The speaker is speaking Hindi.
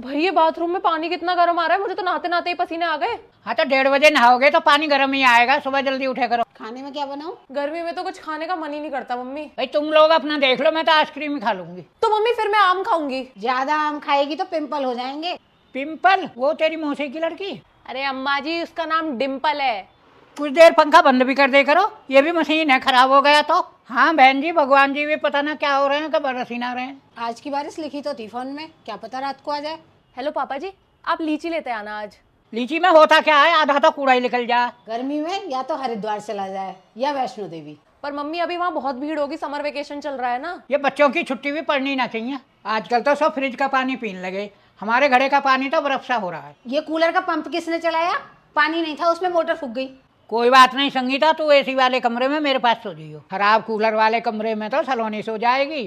भाई ये बाथरूम में पानी कितना गर्म आ रहा है मुझे तो नहाते नहाते ही पसीने आ गए हाँ तो डेढ़ बजे नहाओगे तो पानी गर्म ही आएगा सुबह जल्दी उठे करो खाने में क्या बनाओ गर्मी में तो कुछ खाने का मन ही नहीं करता मम्मी भाई तुम लोग अपना देख लो मैं तो आइसक्रीम ही खा लूंगी तो मम्मी फिर मैं आम खाऊंगी ज्यादा आम खाएगी तो पिम्पल हो जाएंगे पिम्पल वो तेरी मौसी की लड़की अरे अम्मा जी उसका नाम डिम्पल है कुछ देर पंखा बंद भी कर दे करो ये भी मशीन है खराब हो गया तो हाँ बहन जी भगवान जी भी पता ना क्या हो रहे हैं कब रसीन आ रहे हैं आज की बारिश लिखी तो थी फोन में क्या पता रात को आ जाए हेलो पापा जी आप लीची लेते आना आज लीची में होता क्या है आधा तो कूड़ा ही निकल जाए गर्मी में या तो हरिद्वार चला जाए या वैष्णो देवी पर मम्मी अभी वहाँ बहुत भीड़ होगी समर वेकेशन चल रहा है ना ये बच्चों की छुट्टी भी पड़नी ना चाहिए आजकल तो सब फ्रिज का पानी पीने लगे हमारे घड़े का पानी तो बर्फ सा हो रहा है ये कूलर का पंप किसने चलाया पानी नहीं था उसमें मोटर फूक गई कोई बात नहीं संगीता तू एसी वाले कमरे में मेरे पास सो जियो खराब कूलर वाले कमरे में तो सलोनी सो जाएगी